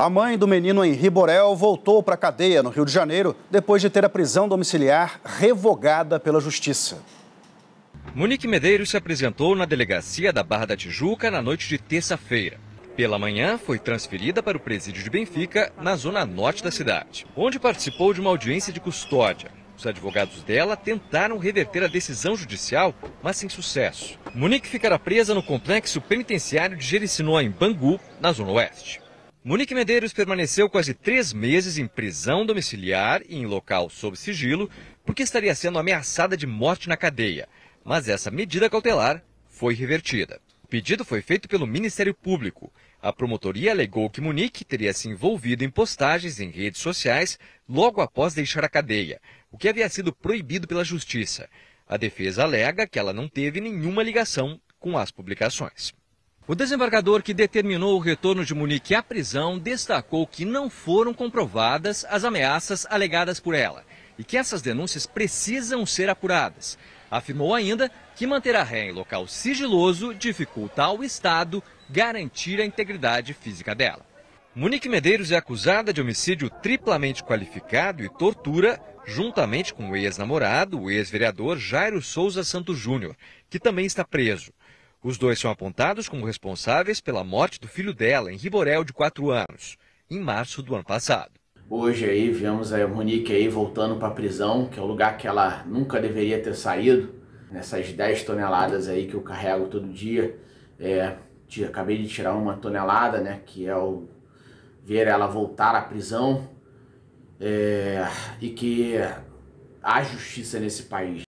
A mãe do menino Henri Borel voltou para a cadeia no Rio de Janeiro depois de ter a prisão domiciliar revogada pela Justiça. Monique Medeiros se apresentou na delegacia da Barra da Tijuca na noite de terça-feira. Pela manhã, foi transferida para o presídio de Benfica, na zona norte da cidade, onde participou de uma audiência de custódia. Os advogados dela tentaram reverter a decisão judicial, mas sem sucesso. Monique ficará presa no complexo penitenciário de Jericinó, em Bangu, na zona oeste. Monique Medeiros permaneceu quase três meses em prisão domiciliar e em local sob sigilo, porque estaria sendo ameaçada de morte na cadeia. Mas essa medida cautelar foi revertida. O pedido foi feito pelo Ministério Público. A promotoria alegou que Munique teria se envolvido em postagens em redes sociais logo após deixar a cadeia, o que havia sido proibido pela Justiça. A defesa alega que ela não teve nenhuma ligação com as publicações. O desembargador que determinou o retorno de Munique à prisão destacou que não foram comprovadas as ameaças alegadas por ela e que essas denúncias precisam ser apuradas. Afirmou ainda que manter a ré em local sigiloso dificulta ao Estado garantir a integridade física dela. Monique Medeiros é acusada de homicídio triplamente qualificado e tortura, juntamente com o ex-namorado, o ex-vereador Jairo Souza Santos Júnior, que também está preso. Os dois são apontados como responsáveis pela morte do filho dela, em Riborel, de 4 anos, em março do ano passado. Hoje aí vemos a Monique aí voltando para a prisão, que é o lugar que ela nunca deveria ter saído. Nessas 10 toneladas aí que eu carrego todo dia, é, acabei de tirar uma tonelada, né, que é o ver ela voltar à prisão é, e que há justiça nesse país.